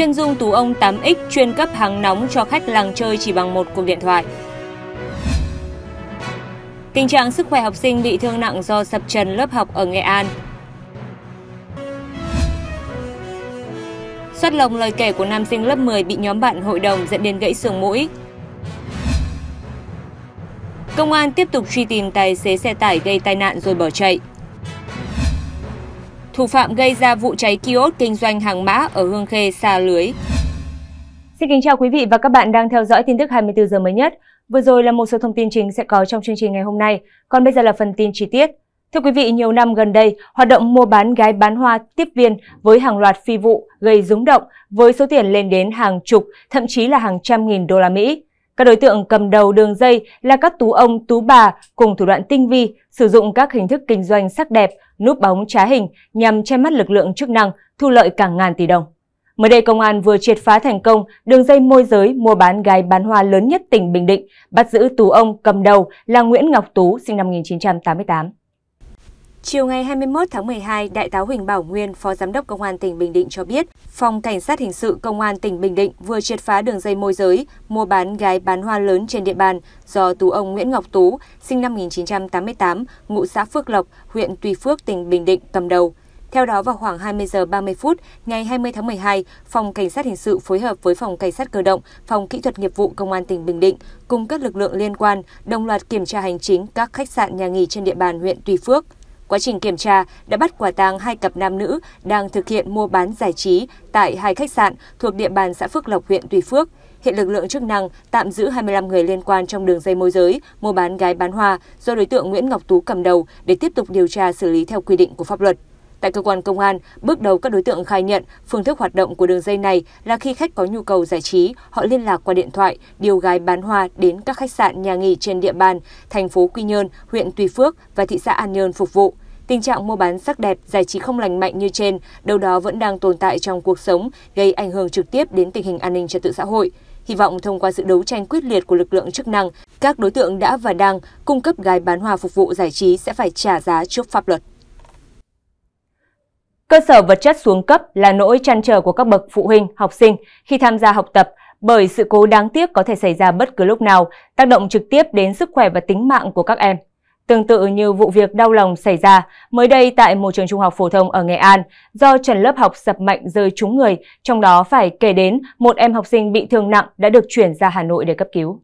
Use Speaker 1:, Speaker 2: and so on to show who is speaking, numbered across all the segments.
Speaker 1: chân dung tú ông 8X chuyên cấp hàng nóng cho khách làng chơi chỉ bằng một cuộc điện thoại. Tình trạng sức khỏe học sinh bị thương nặng do sập trần lớp học ở Nghệ An. xuất lồng lời kể của nam sinh lớp 10 bị nhóm bạn hội đồng dẫn đến gãy xương mũi. Công an tiếp tục truy tìm tài xế xe tải gây tai nạn rồi bỏ chạy thủ phạm gây ra vụ cháy kiosk kinh doanh hàng mã ở Hương Khê xa lưới. Xin kính chào quý vị và các bạn đang theo dõi tin tức 24 giờ mới nhất. Vừa rồi là một số thông tin chính sẽ có trong chương trình ngày hôm nay, còn bây giờ là phần tin chi tiết. Thưa quý vị, nhiều năm gần đây, hoạt động mua bán gái bán hoa tiếp viên với hàng loạt phi vụ gây rúng động với số tiền lên đến hàng chục, thậm chí là hàng trăm nghìn đô la Mỹ. Các đối tượng cầm đầu đường dây là các tú ông, tú bà cùng thủ đoạn tinh vi, sử dụng các hình thức kinh doanh sắc đẹp, núp bóng trá hình nhằm che mắt lực lượng chức năng, thu lợi cả ngàn tỷ đồng. Mới đây, công an vừa triệt phá thành công đường dây môi giới mua bán gái bán hoa lớn nhất tỉnh Bình Định, bắt giữ tú ông cầm đầu là Nguyễn Ngọc Tú, sinh năm 1988. Chiều ngày 21 tháng 12, Đại tá Huỳnh Bảo Nguyên, Phó Giám đốc Công an tỉnh Bình Định cho biết, Phòng Cảnh sát Hình sự Công an tỉnh Bình Định vừa triệt phá đường dây môi giới, mua bán gái bán hoa lớn trên địa bàn do tú ông Nguyễn Ngọc Tú, sinh năm 1988, ngụ xã Phước Lộc, huyện Tuy Phước, tỉnh Bình Định cầm đầu. Theo đó, vào khoảng 20 giờ 30 phút ngày 20 tháng 12, Phòng Cảnh sát Hình sự phối hợp với Phòng Cảnh sát Cơ động, Phòng Kỹ thuật Nghiệp vụ Công an tỉnh Bình Định cùng các lực lượng liên quan đồng loạt kiểm tra hành chính các khách sạn nhà nghỉ trên địa bàn huyện Tuy Phước. Quá trình kiểm tra đã bắt quả tang hai cặp nam nữ đang thực hiện mua bán giải trí tại hai khách sạn thuộc địa bàn xã Phước Lộc, huyện Tùy Phước. Hiện lực lượng chức năng tạm giữ 25 người liên quan trong đường dây môi giới, mua bán gái bán hoa do đối tượng Nguyễn Ngọc Tú cầm đầu để tiếp tục điều tra xử lý theo quy định của pháp luật. Tại cơ quan công an, bước đầu các đối tượng khai nhận phương thức hoạt động của đường dây này là khi khách có nhu cầu giải trí, họ liên lạc qua điện thoại, điều gái bán hoa đến các khách sạn nhà nghỉ trên địa bàn thành phố Quy Nhơn, huyện Tùy Phước và thị xã An Nhơn phục vụ. Tình trạng mua bán sắc đẹp, giải trí không lành mạnh như trên, đâu đó vẫn đang tồn tại trong cuộc sống, gây ảnh hưởng trực tiếp đến tình hình an ninh trật tự xã hội. Hy vọng thông qua sự đấu tranh quyết liệt của lực lượng chức năng, các đối tượng đã và đang cung cấp gái bán hoa phục vụ giải trí sẽ phải trả giá trước pháp luật. Cơ sở vật chất xuống cấp là nỗi trăn trở của các bậc phụ huynh, học sinh khi tham gia học tập bởi sự cố đáng tiếc có thể xảy ra bất cứ lúc nào, tác động trực tiếp đến sức khỏe và tính mạng của các em. Tương tự như vụ việc đau lòng xảy ra mới đây tại một trường trung học phổ thông ở Nghệ An do trần lớp học sập mạnh rơi trúng người, trong đó phải kể đến một em học sinh bị thương nặng đã được chuyển ra Hà Nội để cấp cứu.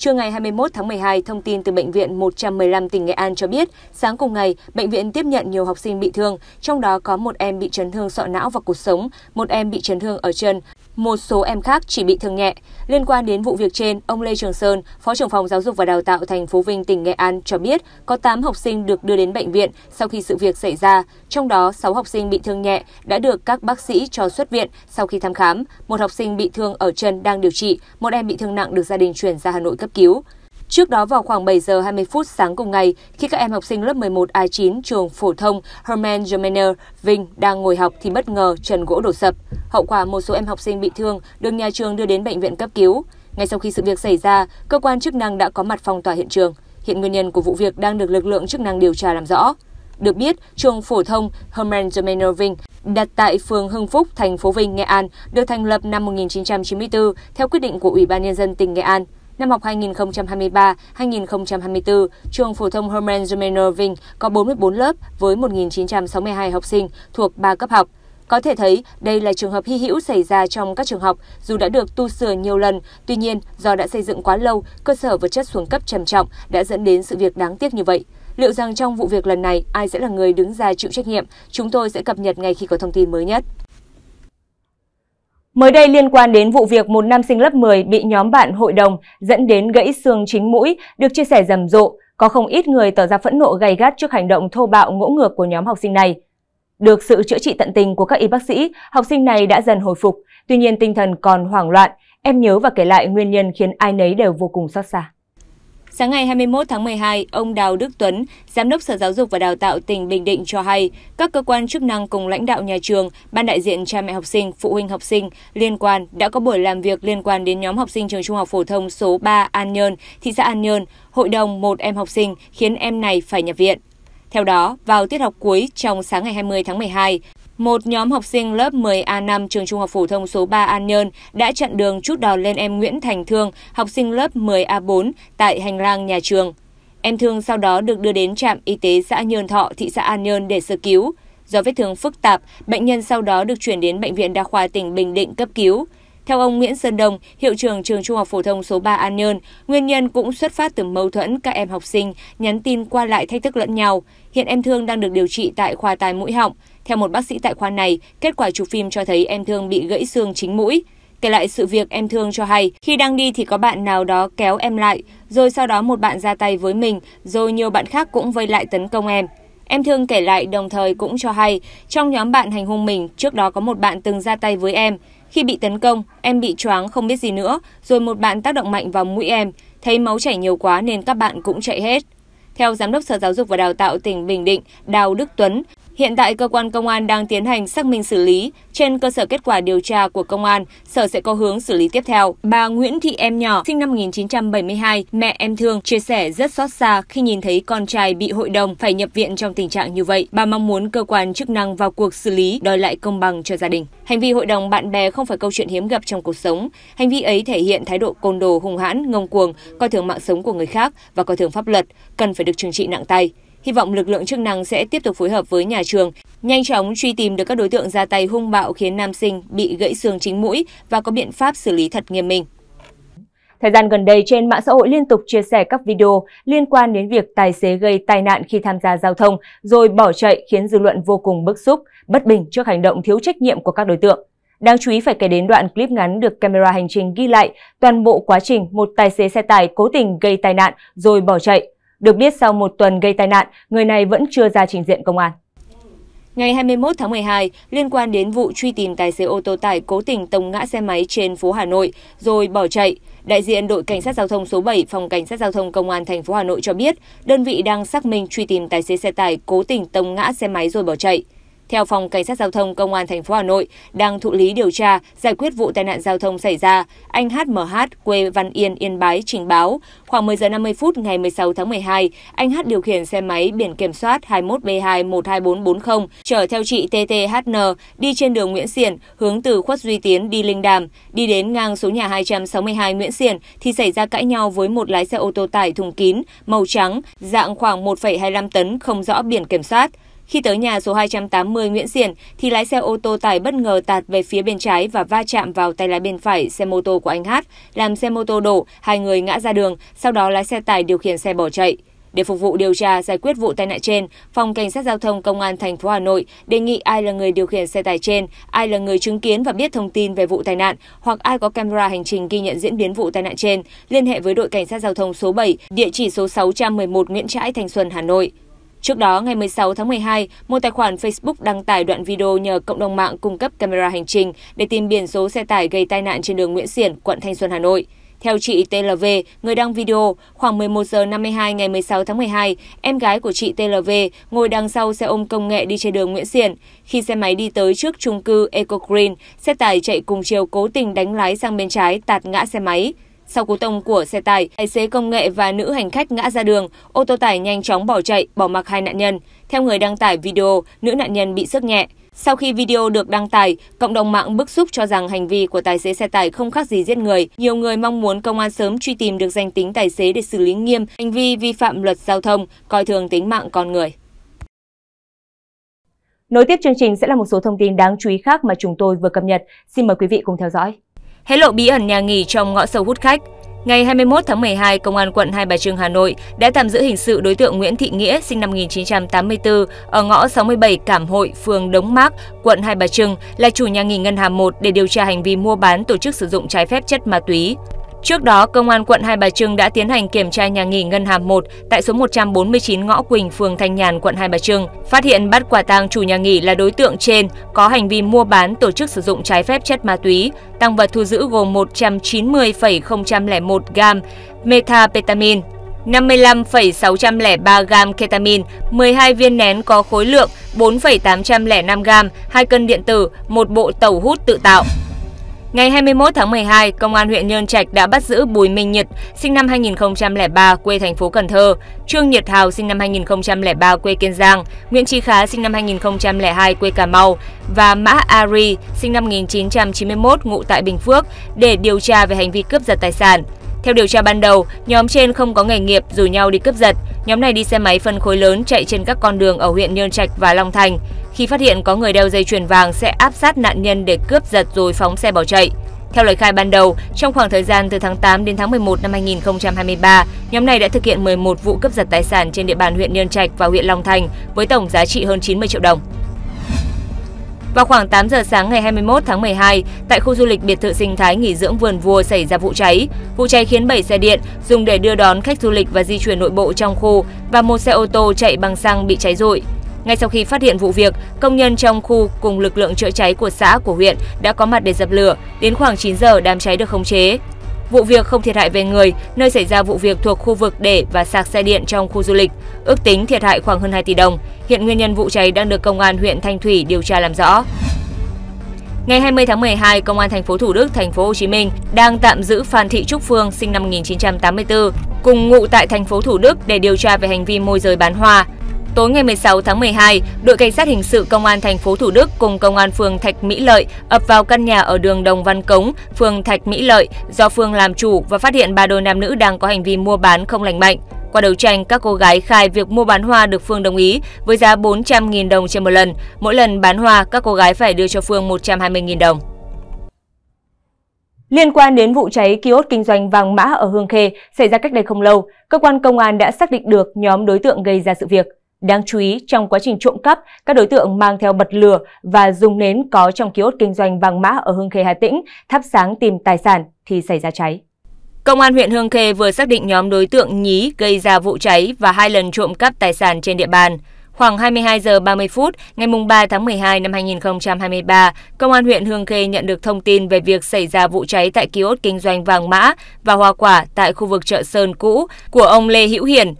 Speaker 1: Trưa ngày 21 tháng 12, thông tin từ Bệnh viện 115 tỉnh Nghệ An cho biết, sáng cùng ngày, bệnh viện tiếp nhận nhiều học sinh bị thương, trong đó có một em bị chấn thương sọ não và cuộc sống, một em bị chấn thương ở chân một số em khác chỉ bị thương nhẹ. Liên quan đến vụ việc trên, ông Lê Trường Sơn, Phó trưởng phòng Giáo dục và Đào tạo thành phố Vinh tỉnh Nghệ An cho biết có 8 học sinh được đưa đến bệnh viện sau khi sự việc xảy ra, trong đó 6 học sinh bị thương nhẹ đã được các bác sĩ cho xuất viện sau khi thăm khám, một học sinh bị thương ở chân đang điều trị, một em bị thương nặng được gia đình chuyển ra Hà Nội cấp cứu. Trước đó vào khoảng 7 giờ 20 phút sáng cùng ngày, khi các em học sinh lớp 11 A9 trường phổ thông Herman Germaner Vinh đang ngồi học thì bất ngờ trần gỗ đổ sập. Hậu quả một số em học sinh bị thương được nhà trường đưa đến bệnh viện cấp cứu. Ngay sau khi sự việc xảy ra, cơ quan chức năng đã có mặt phong tỏa hiện trường. Hiện nguyên nhân của vụ việc đang được lực lượng chức năng điều tra làm rõ. Được biết, trường phổ thông Herman Germainer Vinh đặt tại phường Hưng Phúc, thành phố Vinh, Nghệ An, được thành lập năm 1994 theo quyết định của Ủy ban Nhân dân tỉnh Nghệ An. Năm học 2023-2024, trường phổ thông Herman Germainer Vinh có 44 lớp với 1.962 học sinh thuộc 3 cấp học. Có thể thấy đây là trường hợp hy hữu xảy ra trong các trường học, dù đã được tu sửa nhiều lần, tuy nhiên do đã xây dựng quá lâu, cơ sở vật chất xuống cấp trầm trọng đã dẫn đến sự việc đáng tiếc như vậy. Liệu rằng trong vụ việc lần này ai sẽ là người đứng ra chịu trách nhiệm? Chúng tôi sẽ cập nhật ngay khi có thông tin mới nhất. Mới đây liên quan đến vụ việc một nam sinh lớp 10 bị nhóm bạn hội đồng dẫn đến gãy xương chính mũi được chia sẻ rầm rộ, có không ít người tỏ ra phẫn nộ gay gắt trước hành động thô bạo ngỗ ngược của nhóm học sinh này. Được sự chữa trị tận tình của các y bác sĩ, học sinh này đã dần hồi phục, tuy nhiên tinh thần còn hoảng loạn. Em nhớ và kể lại nguyên nhân khiến ai nấy đều vô cùng xót xa. Sáng ngày 21 tháng 12, ông Đào Đức Tuấn, Giám đốc Sở Giáo dục và Đào tạo tỉnh Bình Định cho hay, các cơ quan chức năng cùng lãnh đạo nhà trường, ban đại diện cha mẹ học sinh, phụ huynh học sinh liên quan đã có buổi làm việc liên quan đến nhóm học sinh trường trung học phổ thông số 3 An Nhơn, thị xã An Nhơn, hội đồng một em học sinh khiến em này phải nhập viện. Theo đó, vào tiết học cuối trong sáng ngày 20 tháng 12, một nhóm học sinh lớp 10A5 trường Trung học phổ thông số 3 An Nhơn đã chặn đường chút đòn lên em Nguyễn Thành Thương, học sinh lớp 10A4 tại hành lang nhà trường. Em Thương sau đó được đưa đến trạm y tế xã Nhơn Thọ, thị xã An Nhơn để sơ cứu. Do vết thương phức tạp, bệnh nhân sau đó được chuyển đến bệnh viện đa khoa tỉnh Bình Định cấp cứu. Theo ông Nguyễn Sơn Đông, hiệu trưởng trường Trung học phổ thông số 3 An Nhơn, nguyên nhân cũng xuất phát từ mâu thuẫn các em học sinh nhắn tin qua lại thách thức lẫn nhau. Hiện em Thương đang được điều trị tại khoa tai mũi họng. Theo một bác sĩ tại khoa này, kết quả chụp phim cho thấy em Thương bị gãy xương chính mũi. Kể lại sự việc em Thương cho hay, khi đang đi thì có bạn nào đó kéo em lại, rồi sau đó một bạn ra tay với mình, rồi nhiều bạn khác cũng vây lại tấn công em. Em Thương kể lại đồng thời cũng cho hay, trong nhóm bạn hành hung mình, trước đó có một bạn từng ra tay với em. Khi bị tấn công, em bị choáng không biết gì nữa, rồi một bạn tác động mạnh vào mũi em, thấy máu chảy nhiều quá nên các bạn cũng chạy hết. Theo Giám đốc Sở Giáo dục và Đào tạo tỉnh Bình Định, Đào Đức Tuấn, Hiện tại cơ quan công an đang tiến hành xác minh xử lý, trên cơ sở kết quả điều tra của công an, sở sẽ có hướng xử lý tiếp theo. Bà Nguyễn Thị Em Nhỏ, sinh năm 1972, mẹ em thương, chia sẻ rất xót xa khi nhìn thấy con trai bị hội đồng phải nhập viện trong tình trạng như vậy. Bà mong muốn cơ quan chức năng vào cuộc xử lý, đòi lại công bằng cho gia đình. Hành vi hội đồng bạn bè không phải câu chuyện hiếm gặp trong cuộc sống. Hành vi ấy thể hiện thái độ côn đồ hung hãn, ngông cuồng, coi thường mạng sống của người khác và coi thường pháp luật, cần phải được trừng trị nặng tay. Hy vọng lực lượng chức năng sẽ tiếp tục phối hợp với nhà trường, nhanh chóng truy tìm được các đối tượng ra tay hung bạo khiến nam sinh bị gãy xương chính mũi và có biện pháp xử lý thật nghiêm minh. Thời gian gần đây, trên mạng xã hội liên tục chia sẻ các video liên quan đến việc tài xế gây tai nạn khi tham gia giao thông rồi bỏ chạy khiến dư luận vô cùng bức xúc, bất bình trước hành động thiếu trách nhiệm của các đối tượng. Đáng chú ý phải kể đến đoạn clip ngắn được camera hành trình ghi lại toàn bộ quá trình một tài xế xe tải cố tình gây tai nạn rồi bỏ chạy. Được biết sau một tuần gây tai nạn, người này vẫn chưa ra trình diện công an. Ngày 21 tháng 12, liên quan đến vụ truy tìm tài xế ô tô tải cố tình tông ngã xe máy trên phố Hà Nội rồi bỏ chạy, đại diện đội cảnh sát giao thông số 7 phòng cảnh sát giao thông công an thành phố Hà Nội cho biết, đơn vị đang xác minh truy tìm tài xế xe tải cố tình tông ngã xe máy rồi bỏ chạy. Theo phòng cảnh sát giao thông công an thành phố Hà Nội đang thụ lý điều tra giải quyết vụ tai nạn giao thông xảy ra, anh HMH quê Văn Yên Yên Bái trình báo, khoảng 10 giờ 50 phút ngày 16 tháng 12, anh H điều khiển xe máy biển kiểm soát 21B2 chở theo chị TTHN đi trên đường Nguyễn Xiển hướng từ Khuất Duy Tiến đi Linh Đàm, đi đến ngang số nhà 262 Nguyễn Xiển thì xảy ra cãi nhau với một lái xe ô tô tải thùng kín màu trắng dạng khoảng 1,25 tấn không rõ biển kiểm soát. Khi tới nhà số 280 Nguyễn Xiển thì lái xe ô tô tải bất ngờ tạt về phía bên trái và va chạm vào tay lái bên phải xe mô tô của anh Hát, làm xe mô tô đổ, hai người ngã ra đường, sau đó lái xe tải điều khiển xe bỏ chạy. Để phục vụ điều tra giải quyết vụ tai nạn trên, Phòng Cảnh sát Giao thông Công an thành phố Hà Nội đề nghị ai là người điều khiển xe tải trên, ai là người chứng kiến và biết thông tin về vụ tai nạn, hoặc ai có camera hành trình ghi nhận diễn biến vụ tai nạn trên, liên hệ với đội Cảnh sát Giao thông số 7, địa chỉ số 611 Nguyễn Trãi, Thành Xuân, Hà Nội. Trước đó, ngày 16 tháng 12, một tài khoản Facebook đăng tải đoạn video nhờ cộng đồng mạng cung cấp camera hành trình để tìm biển số xe tải gây tai nạn trên đường Nguyễn Xiển, quận Thanh Xuân, Hà Nội. Theo chị TLV, người đăng video, khoảng 11 giờ 52 ngày 16 tháng 12, em gái của chị TLV ngồi đằng sau xe ôm công nghệ đi trên đường Nguyễn Xiển. Khi xe máy đi tới trước chung cư Eco Green, xe tải chạy cùng chiều cố tình đánh lái sang bên trái tạt ngã xe máy. Sau cú tông của xe tải, tài xế công nghệ và nữ hành khách ngã ra đường, ô tô tải nhanh chóng bỏ chạy, bỏ mặc hai nạn nhân. Theo người đăng tải video, nữ nạn nhân bị sức nhẹ. Sau khi video được đăng tải, cộng đồng mạng bức xúc cho rằng hành vi của tài xế xe tải không khác gì giết người. Nhiều người mong muốn công an sớm truy tìm được danh tính tài xế để xử lý nghiêm hành vi vi phạm luật giao thông, coi thường tính mạng con người. Nối tiếp chương trình sẽ là một số thông tin đáng chú ý khác mà chúng tôi vừa cập nhật. Xin mời quý vị cùng theo dõi hé lộ bí ẩn nhà nghỉ trong ngõ sâu hút khách. Ngày 21 tháng 12, Công an quận Hai Bà Trưng, Hà Nội đã tạm giữ hình sự đối tượng Nguyễn Thị Nghĩa, sinh năm 1984, ở ngõ 67 Cảm Hội, phường Đống Mác, quận Hai Bà Trưng, là chủ nhà nghỉ Ngân Hà 1 để điều tra hành vi mua bán tổ chức sử dụng trái phép chất ma túy. Trước đó, Công an quận Hai Bà Trưng đã tiến hành kiểm tra nhà nghỉ Ngân Hà 1 tại số 149 ngõ Quỳnh, phường Thanh Nhàn, quận Hai Bà Trưng. Phát hiện bắt quả tang chủ nhà nghỉ là đối tượng trên có hành vi mua bán tổ chức sử dụng trái phép chất ma túy. Tăng vật thu giữ gồm 190,001 gam methamphetamine, 55,603 gam ketamine, 12 viên nén có khối lượng 4,805 gam, 2 cân điện tử, một bộ tẩu hút tự tạo. Ngày 21 tháng 12, Công an huyện Nhơn Trạch đã bắt giữ Bùi Minh Nhật, sinh năm 2003, quê thành phố Cần Thơ, Trương Nhật Hào, sinh năm 2003, quê Kiên Giang, Nguyễn Trí Khá, sinh năm 2002, quê Cà Mau và Mã Ari, sinh năm 1991, ngụ tại Bình Phước, để điều tra về hành vi cướp giật tài sản. Theo điều tra ban đầu, nhóm trên không có nghề nghiệp rủ nhau đi cướp giật. Nhóm này đi xe máy phân khối lớn chạy trên các con đường ở huyện Nhơn Trạch và Long Thành. Khi phát hiện có người đeo dây chuyền vàng sẽ áp sát nạn nhân để cướp giật rồi phóng xe bỏ chạy. Theo lời khai ban đầu, trong khoảng thời gian từ tháng 8 đến tháng 11 năm 2023, nhóm này đã thực hiện 11 vụ cướp giật tài sản trên địa bàn huyện Nhơn Trạch và huyện Long Thành với tổng giá trị hơn 90 triệu đồng. Vào khoảng 8 giờ sáng ngày 21 tháng 12, tại khu du lịch biệt thự sinh thái nghỉ dưỡng vườn vua xảy ra vụ cháy. Vụ cháy khiến 7 xe điện dùng để đưa đón khách du lịch và di chuyển nội bộ trong khu và một xe ô tô chạy bằng xăng bị cháy rụi. Ngay sau khi phát hiện vụ việc, công nhân trong khu cùng lực lượng chữa cháy của xã của huyện đã có mặt để dập lửa. Đến khoảng 9 giờ đám cháy được khống chế. Vụ việc không thiệt hại về người, nơi xảy ra vụ việc thuộc khu vực để và sạc xe điện trong khu du lịch. Ước tính thiệt hại khoảng hơn 2 tỷ đồng. Hiện nguyên nhân vụ cháy đang được công an huyện Thanh Thủy điều tra làm rõ. Ngày 20 tháng 12, Công an thành phố Thủ Đức, thành phố Hồ Chí Minh đang tạm giữ Phan Thị Trúc Phương sinh năm 1984 cùng ngụ tại thành phố Thủ Đức để điều tra về hành vi môi giới bán hoa. Tối ngày 16 tháng 12, đội cảnh sát hình sự công an thành phố Thủ Đức cùng công an phường Thạch Mỹ Lợi ập vào căn nhà ở đường Đồng Văn Cống, phường Thạch Mỹ Lợi do Phương làm chủ và phát hiện ba đôi nam nữ đang có hành vi mua bán không lành mạnh. Qua đấu tranh, các cô gái khai việc mua bán hoa được Phương đồng ý với giá 400.000 đồng trên một lần. Mỗi lần bán hoa, các cô gái phải đưa cho Phương 120.000 đồng. Liên quan đến vụ cháy kiosk kinh doanh vàng mã ở Hương Khê xảy ra cách đây không lâu, cơ quan công an đã xác định được nhóm đối tượng gây ra sự việc. Đáng chú ý, trong quá trình trộm cắp, các đối tượng mang theo bật lửa và dùng nến có trong kiosk kinh doanh vàng mã ở Hương Khê Hà Tĩnh thắp sáng tìm tài sản thì xảy ra cháy. Công an huyện Hương Khê vừa xác định nhóm đối tượng nhí gây ra vụ cháy và hai lần trộm cắp tài sản trên địa bàn. Khoảng 22 giờ 30 phút ngày 3 tháng 12 năm 2023, Công an huyện Hương Khê nhận được thông tin về việc xảy ra vụ cháy tại kiosk kinh doanh vàng mã và hoa quả tại khu vực chợ Sơn Cũ của ông Lê Hữu Hiền.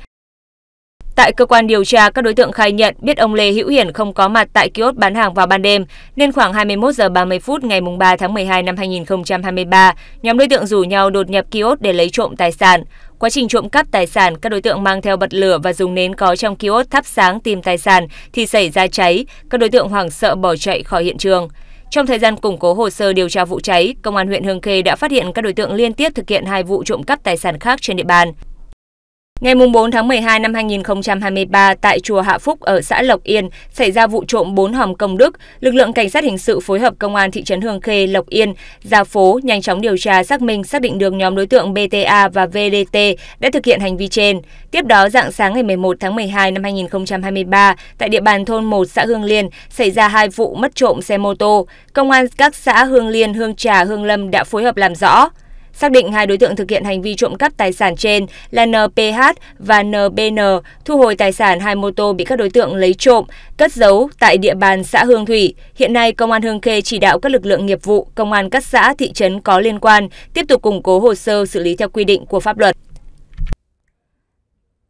Speaker 1: Tại cơ quan điều tra, các đối tượng khai nhận biết ông Lê Hữu Hiển không có mặt tại kiosk bán hàng vào ban đêm, nên khoảng 21 giờ 30 phút ngày 3 tháng 12 năm 2023, nhóm đối tượng rủ nhau đột nhập kiosk để lấy trộm tài sản. Quá trình trộm cắp tài sản, các đối tượng mang theo bật lửa và dùng nến có trong kiosk thắp sáng tìm tài sản thì xảy ra cháy, các đối tượng hoảng sợ bỏ chạy khỏi hiện trường. Trong thời gian củng cố hồ sơ điều tra vụ cháy, công an huyện Hương Khê đã phát hiện các đối tượng liên tiếp thực hiện hai vụ trộm cắp tài sản khác trên địa bàn. Ngày 4 tháng 12 năm 2023, tại chùa Hạ Phúc ở xã Lộc Yên xảy ra vụ trộm 4 hòm công đức. Lực lượng cảnh sát hình sự phối hợp công an thị trấn Hương Khê, Lộc Yên, ra phố nhanh chóng điều tra xác minh xác định được nhóm đối tượng BTA và VDT đã thực hiện hành vi trên. Tiếp đó, dạng sáng ngày 11 tháng 12 năm 2023, tại địa bàn thôn 1 xã Hương Liên xảy ra hai vụ mất trộm xe mô tô. Công an các xã Hương Liên, Hương Trà, Hương Lâm đã phối hợp làm rõ. Xác định hai đối tượng thực hiện hành vi trộm cắp tài sản trên là NPH và NBN, thu hồi tài sản hai mô tô bị các đối tượng lấy trộm, cất giấu tại địa bàn xã Hương Thủy. Hiện nay, Công an Hương Khê chỉ đạo các lực lượng nghiệp vụ, công an các xã, thị trấn có liên quan tiếp tục củng cố hồ sơ xử lý theo quy định của pháp luật.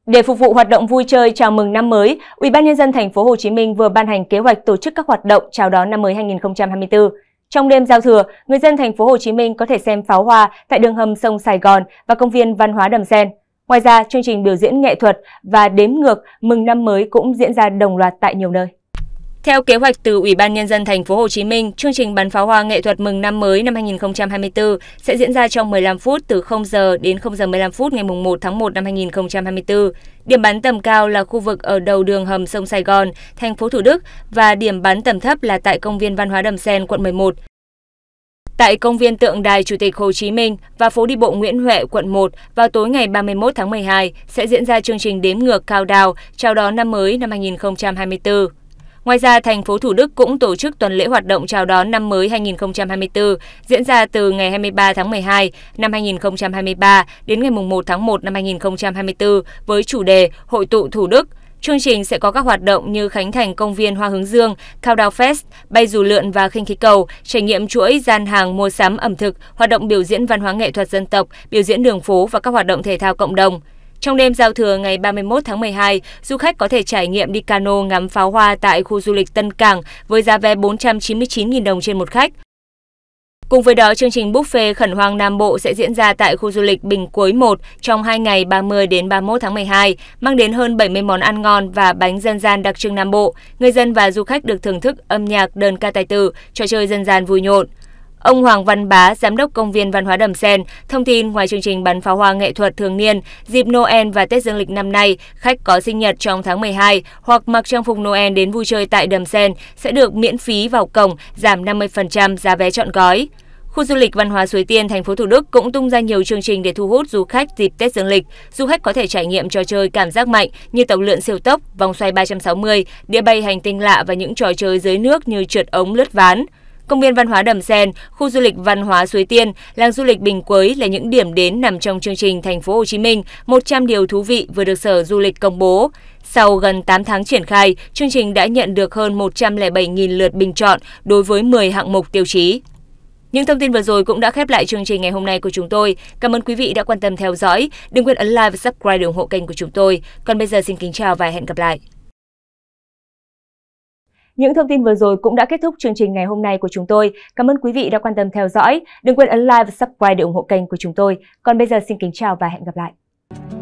Speaker 1: Để phục vụ hoạt động vui chơi chào mừng năm mới, Ủy ban nhân dân thành phố Hồ Chí Minh vừa ban hành kế hoạch tổ chức các hoạt động chào đón năm mới 2024. Trong đêm giao thừa, người dân thành phố Hồ Chí Minh có thể xem pháo hoa tại đường hầm sông Sài Gòn và công viên văn hóa Đầm Sen. Ngoài ra, chương trình biểu diễn nghệ thuật và đếm ngược mừng năm mới cũng diễn ra đồng loạt tại nhiều nơi. Theo kế hoạch từ Ủy ban nhân dân thành phố Hồ Chí Minh, chương trình bắn pháo hoa nghệ thuật mừng năm mới năm 2024 sẽ diễn ra trong 15 phút từ 0 giờ đến 0 giờ 15 phút ngày 1 tháng 1 năm 2024. Điểm bắn tầm cao là khu vực ở đầu đường hầm sông Sài Gòn, thành phố Thủ Đức và điểm bắn tầm thấp là tại công viên Văn hóa Đầm Sen, quận 11. Tại công viên tượng đài Chủ tịch Hồ Chí Minh và phố đi bộ Nguyễn Huệ, quận 1, vào tối ngày 31 tháng 12 sẽ diễn ra chương trình đếm ngược cao đào chào đón năm mới năm 2024. Ngoài ra, thành phố Thủ Đức cũng tổ chức tuần lễ hoạt động chào đón năm mới 2024 diễn ra từ ngày 23 tháng 12 năm 2023 đến ngày 1 tháng 1 năm 2024 với chủ đề Hội tụ Thủ Đức Chương trình sẽ có các hoạt động như khánh thành công viên Hoa Hướng Dương, Countdown Fest, bay dù lượn và khinh khí cầu, trải nghiệm chuỗi gian hàng mua sắm ẩm thực, hoạt động biểu diễn văn hóa nghệ thuật dân tộc, biểu diễn đường phố và các hoạt động thể thao cộng đồng. Trong đêm giao thừa ngày 31 tháng 12, du khách có thể trải nghiệm đi cano ngắm pháo hoa tại khu du lịch Tân Cảng với giá vé 499.000 đồng trên một khách. Cùng với đó, chương trình buffet khẩn hoang Nam Bộ sẽ diễn ra tại khu du lịch Bình Cuối 1 trong 2 ngày 30 đến 31 tháng 12, mang đến hơn 70 món ăn ngon và bánh dân gian đặc trưng Nam Bộ. Người dân và du khách được thưởng thức âm nhạc đơn ca tài tử, trò chơi dân gian vui nhộn. Ông Hoàng Văn Bá, giám đốc công viên văn hóa Đầm Sen, thông tin ngoài chương trình bắn pháo hoa nghệ thuật thường niên, dịp Noel và Tết Dương lịch năm nay, khách có sinh nhật trong tháng 12 hoặc mặc trang phục Noel đến vui chơi tại Đầm Sen sẽ được miễn phí vào cổng, giảm 50% giá vé chọn gói. Khu du lịch văn hóa Suối Tiên, thành phố Thủ Đức cũng tung ra nhiều chương trình để thu hút du khách dịp Tết Dương lịch. Du khách có thể trải nghiệm trò chơi cảm giác mạnh như tàu lượn siêu tốc, vòng xoay 360, đĩa bay hành tinh lạ và những trò chơi dưới nước như trượt ống lướt ván. Công viên văn hóa Đầm Sen, khu du lịch văn hóa Suối Tiên, làng du lịch Bình Quới là những điểm đến nằm trong chương trình Thành phố Hồ Chí Minh 100 điều thú vị vừa được Sở Du lịch công bố. Sau gần 8 tháng triển khai, chương trình đã nhận được hơn 107.000 lượt bình chọn đối với 10 hạng mục tiêu chí. Những thông tin vừa rồi cũng đã khép lại chương trình ngày hôm nay của chúng tôi. Cảm ơn quý vị đã quan tâm theo dõi. Đừng quên ấn like và subscribe để ủng hộ kênh của chúng tôi. Còn bây giờ xin kính chào và hẹn gặp lại. Những thông tin vừa rồi cũng đã kết thúc chương trình ngày hôm nay của chúng tôi. Cảm ơn quý vị đã quan tâm theo dõi. Đừng quên ấn like và subscribe để ủng hộ kênh của chúng tôi. Còn bây giờ xin kính chào và hẹn gặp lại.